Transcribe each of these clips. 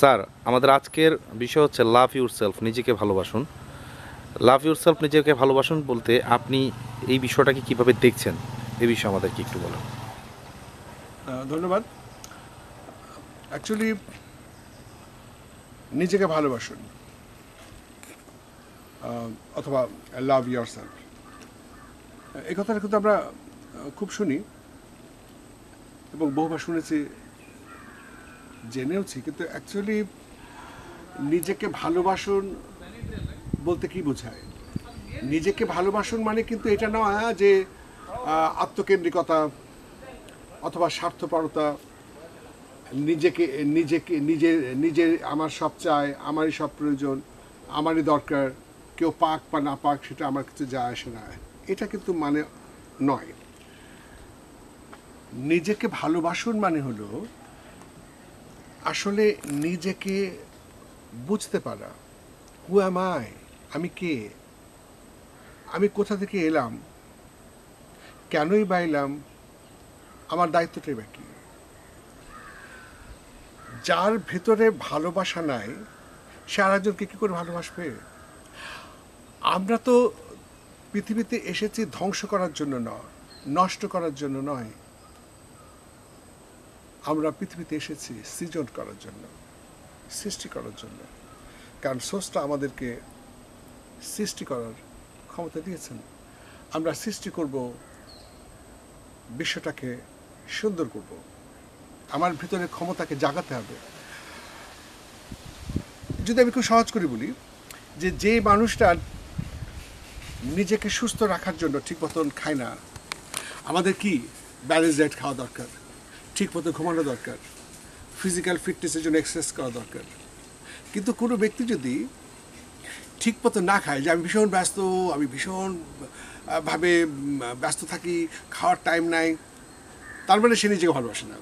sir আমাদের আজকের বিষয় হচ্ছে লাভ ইউর সেলফ নিজেকে ভালোবাসুন লাভ ইউর সেলফ নিজেকে ভালোবাসুন বলতে আপনি এই বিষয়টাকে কিভাবে দেখছেন এ বিষয়ে আমাদেরকে একটু বলুন ধন্যবাদ অ্যাকচুয়ালি নিজেকে ভালোবাসুন অথবা লাভ ইউর সেলফ এই কথাটা কিন্তু আমরা খুব শুনি এবং বহুবার শুনেছি জেনেওছি কিন্তু অ্যাকচুয়ালি নিজেকে ভালোবাসুন বলতে কি বোঝায় নিজেকে ভালোবাসুন মানে কিন্তু এটা নয় হ্যাঁ, যে আত্মকেন্দ্রিকতা অথবা স্বার্থপরতা নিজেকে নিজেকে নিজের নিজের আমার সব চায় আমারই সব প্রয়োজন আমারই দরকার কেউ পাক বা না পাক সেটা আমার কিছু যায় আসে না এটা কিন্তু মানে নয় নিজেকে ভালোবাসুন মানে হলো আসলে নিজেকে বুঝতে পারা হু অ্যাম আই আমি কে আমি কোথা থেকে এলাম কেনই বা এলাম আমার দায়িত্বটাই বা যার ভেতরে ভালোবাসা নাই সে আরেকজনকে কী করে ভালোবাসবে আমরা তো পৃথিবীতে এসেছি ধ্বংস করার জন্য নয় নষ্ট করার জন্য নয় আমরা পৃথিবীতে এসেছি সৃজন করার জন্য সৃষ্টি করার জন্য কারণ স্রষ্টা আমাদেরকে সৃষ্টি করার ক্ষমতা দিয়েছেন আমরা সৃষ্টি করব বিশ্বটাকে সুন্দর করব আমার ভিতরে ক্ষমতাকে জাগাতে হবে যদি আমি খুব সহজ করে বলি যে যে মানুষটা নিজেকে সুস্থ রাখার জন্য ঠিক মতন খায় না আমাদের কি ব্যালেন্স ডায়েট খাওয়া দরকার ঠিক মতো ঘুমানো দরকার ফিজিক্যাল ফিটনেসের জন্য এক্সারসাইজ করা দরকার কিন্তু কোনো ব্যক্তি যদি ঠিক মতো না খায় যে আমি ভীষণ ব্যস্ত আমি ভীষণ ভাবে ব্যস্ত থাকি খাওয়ার টাইম নাই তার মানে সে নিজেকে ভালোবাসে না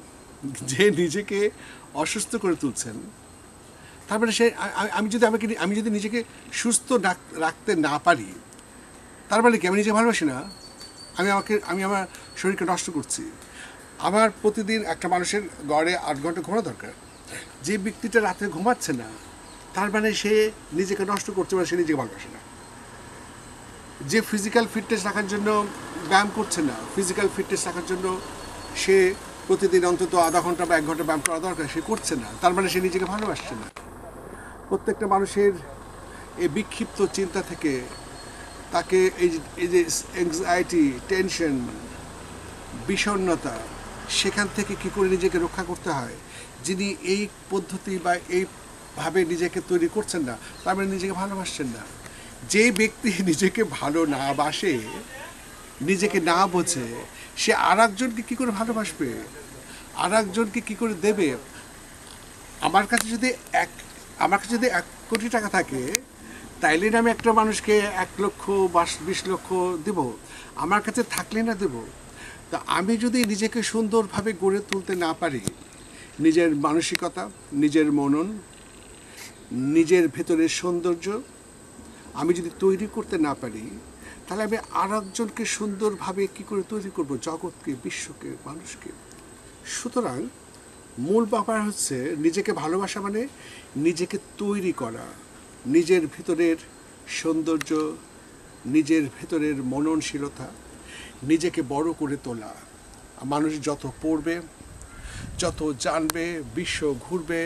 যে নিজেকে অসুস্থ করে তুলছেন তার মানে সে আমি যদি আমাকে আমি যদি নিজেকে সুস্থ রাখতে না পারি তার মানে কি আমি নিজেকে ভালোবাসি না আমি আমাকে আমি আমার শরীরকে নষ্ট করছি আমার প্রতিদিন একটা মানুষের গড়ে আট ঘন্টা ঘোরা দরকার যে ব্যক্তিটা রাতে ঘুমাচ্ছে না তার মানে সে নিজেকে নষ্ট করছে মানে সে নিজেকে ভালোবাসে না যে ফিজিক্যাল ফিটনেস রাখার জন্য ব্যায়াম করছে না ফিজিক্যাল ফিটনেস রাখার জন্য সে প্রতিদিন অন্তত আধা ঘন্টা বা এক ঘন্টা ব্যায়াম করা দরকার সে করছে না তার মানে সে নিজেকে ভালোবাসছে না প্রত্যেকটা মানুষের এই বিক্ষিপ্ত চিন্তা থেকে তাকে এই যে এই যে অ্যাংজাইটি টেনশন বিষণ্ণতা সেখান থেকে কি করে নিজেকে রক্ষা করতে হয় যিনি এই পদ্ধতি বা এইভাবে নিজেকে তৈরি করছেন না তার মানে নিজেকে ভালোবাসছেন না যে ব্যক্তি নিজেকে ভালো না বাসে নিজেকে না বোঝে সে আর একজনকে কী করে ভালোবাসবে আর একজনকে কী করে দেবে আমার কাছে যদি এক আমার কাছে যদি এক কোটি টাকা থাকে তাইলে না আমি একটা মানুষকে এক লক্ষ বা বিশ লক্ষ দেব আমার কাছে থাকলে না দেবো তা আমি যদি নিজেকে সুন্দরভাবে গড়ে তুলতে না পারি নিজের মানসিকতা নিজের মনন নিজের ভেতরের সৌন্দর্য আমি যদি তৈরি করতে না পারি তাহলে আমি আর একজনকে সুন্দরভাবে কী করে তৈরি করব জগৎকে বিশ্বকে মানুষকে সুতরাং মূল ব্যাপার হচ্ছে নিজেকে ভালোবাসা মানে নিজেকে তৈরি করা নিজের ভিতরের সৌন্দর্য নিজের ভেতরের মননশীলতা নিজেকে বড় করে তোলা মানুষ যত পড়বে যত জানবে বিশ্ব ঘুরবে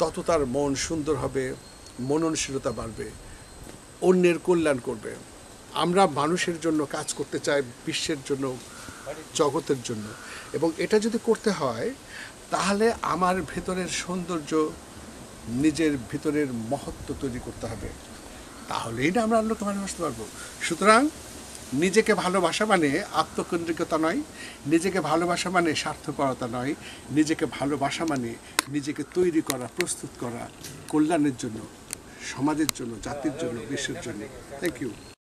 তত তার মন সুন্দর হবে মননশীলতা বাড়বে অন্যের কল্যাণ করবে আমরা মানুষের জন্য কাজ করতে চাই বিশ্বের জন্য জগতের জন্য এবং এটা যদি করতে হয় তাহলে আমার ভেতরের সৌন্দর্য নিজের ভিতরের মহত্ব তৈরি করতে হবে তাহলেই না আমরা অন্যকে ভালোবাসতে পারবো সুতরাং নিজেকে ভালোবাসা মানে আত্মকেন্দ্রিকতা নয় নিজেকে ভালোবাসা মানে স্বার্থপরতা নয় নিজেকে ভালোবাসা মানে নিজেকে তৈরি করা প্রস্তুত করা কল্যাণের জন্য সমাজের জন্য জাতির জন্য বিশ্বের জন্য থ্যাংক ইউ